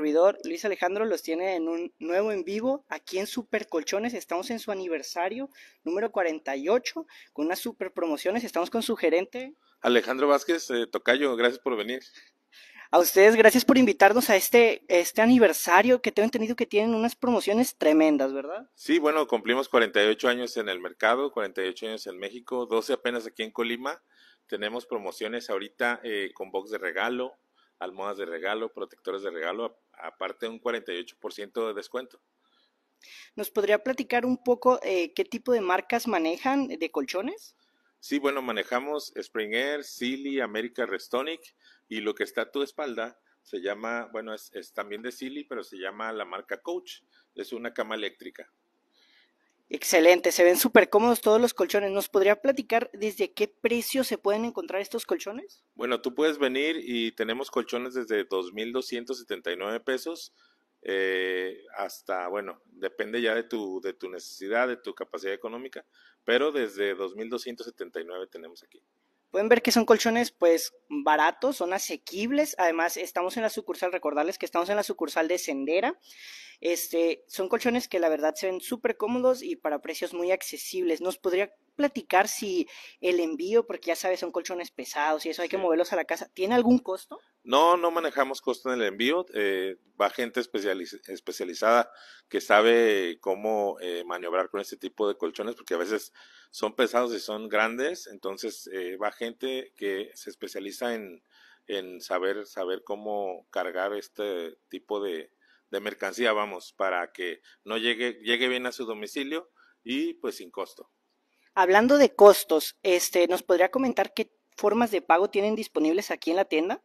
servidor Luis Alejandro los tiene en un nuevo en vivo aquí en Super Colchones. Estamos en su aniversario número 48 con unas super promociones. Estamos con su gerente Alejandro Vázquez eh, Tocayo. Gracias por venir. A ustedes, gracias por invitarnos a este, este aniversario que tengo entendido que tienen unas promociones tremendas, ¿verdad? Sí, bueno, cumplimos 48 años en el mercado, 48 años en México, 12 apenas aquí en Colima. Tenemos promociones ahorita eh, con box de regalo, almohadas de regalo, protectores de regalo, aparte de un 48% de descuento. ¿Nos podría platicar un poco eh, qué tipo de marcas manejan de colchones? Sí, bueno, manejamos Springer, Silly, America Restonic y lo que está a tu espalda se llama, bueno, es, es también de Silly, pero se llama la marca Coach. Es una cama eléctrica. Excelente, se ven súper cómodos todos los colchones. ¿Nos podría platicar desde qué precio se pueden encontrar estos colchones? Bueno, tú puedes venir y tenemos colchones desde 2.279 pesos eh, hasta, bueno, depende ya de tu, de tu necesidad, de tu capacidad económica, pero desde 2.279 tenemos aquí. Pueden ver que son colchones pues baratos, son asequibles. Además, estamos en la sucursal, recordarles que estamos en la sucursal de Sendera. Este, son colchones que la verdad se ven súper cómodos y para precios muy accesibles. Nos podría platicar si el envío, porque ya sabes, son colchones pesados y eso hay que moverlos a la casa, ¿tiene algún costo? No, no manejamos costo en el envío. Eh, va gente especializada que sabe cómo eh, maniobrar con este tipo de colchones, porque a veces son pesados y son grandes. Entonces eh, va gente que se especializa en, en saber, saber cómo cargar este tipo de, de mercancía, vamos, para que no llegue, llegue bien a su domicilio y pues sin costo. Hablando de costos, este, ¿nos podría comentar qué formas de pago tienen disponibles aquí en la tienda?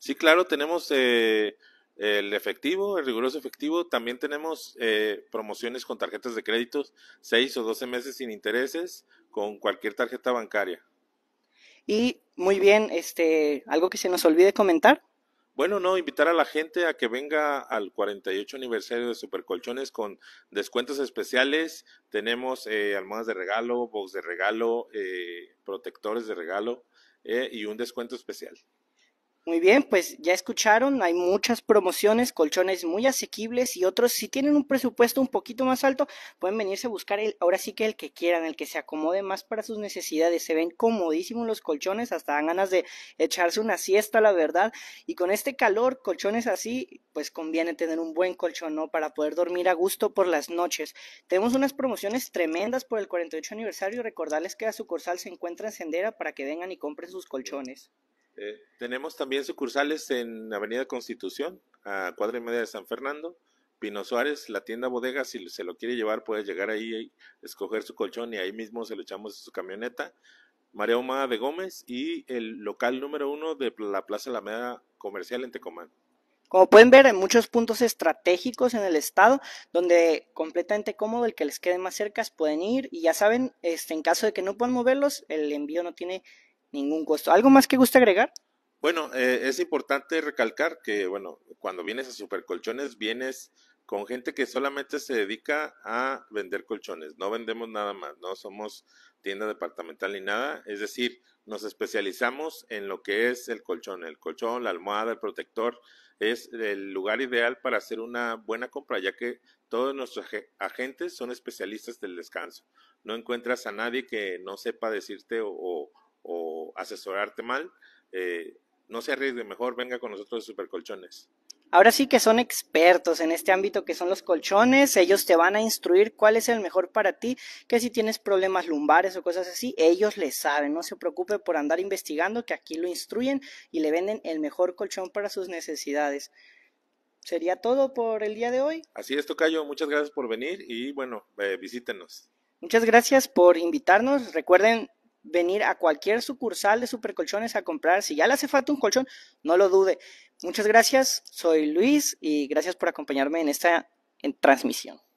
Sí, claro, tenemos eh, el efectivo, el riguroso efectivo. También tenemos eh, promociones con tarjetas de créditos, seis o doce meses sin intereses, con cualquier tarjeta bancaria. Y muy bien, este, algo que se nos olvide comentar. Bueno, no, invitar a la gente a que venga al 48 aniversario de Supercolchones con descuentos especiales. Tenemos eh, almohadas de regalo, box de regalo, eh, protectores de regalo y un descuento especial. Muy bien, pues ya escucharon, hay muchas promociones, colchones muy asequibles y otros, si tienen un presupuesto un poquito más alto, pueden venirse a buscar el, ahora sí que el que quieran, el que se acomode más para sus necesidades. Se ven comodísimos los colchones, hasta dan ganas de echarse una siesta, la verdad. Y con este calor, colchones así, pues conviene tener un buen colchón, ¿no? Para poder dormir a gusto por las noches. Tenemos unas promociones tremendas por el 48 aniversario. Recordarles que la sucursal se encuentra en Sendera para que vengan y compren sus colchones. Eh, tenemos también sucursales en Avenida Constitución, a cuadra y media de San Fernando, Pino Suárez, la tienda bodega, si se lo quiere llevar puede llegar ahí, escoger su colchón y ahí mismo se lo echamos en su camioneta. María Omada de Gómez y el local número uno de la Plaza Alameda Comercial en Tecomán. Como pueden ver, en muchos puntos estratégicos en el estado, donde completamente cómodo, el que les quede más cerca pueden ir. Y ya saben, este, en caso de que no puedan moverlos, el envío no tiene ningún costo. ¿Algo más que guste agregar? Bueno, eh, es importante recalcar que, bueno, cuando vienes a Supercolchones, vienes con gente que solamente se dedica a vender colchones. No vendemos nada más, no somos tienda departamental ni nada. Es decir, nos especializamos en lo que es el colchón, el colchón, la almohada, el protector. Es el lugar ideal para hacer una buena compra, ya que todos nuestros agentes son especialistas del descanso. No encuentras a nadie que no sepa decirte o o asesorarte mal, eh, no se arriesgue, mejor venga con nosotros de Supercolchones. Ahora sí que son expertos en este ámbito que son los colchones, ellos te van a instruir cuál es el mejor para ti, que si tienes problemas lumbares o cosas así, ellos le saben, no se preocupe por andar investigando, que aquí lo instruyen y le venden el mejor colchón para sus necesidades. Sería todo por el día de hoy. Así es, Tocayo, muchas gracias por venir y bueno, eh, visítenos. Muchas gracias por invitarnos, recuerden venir a cualquier sucursal de Supercolchones a comprar. Si ya le hace falta un colchón, no lo dude. Muchas gracias, soy Luis y gracias por acompañarme en esta en transmisión.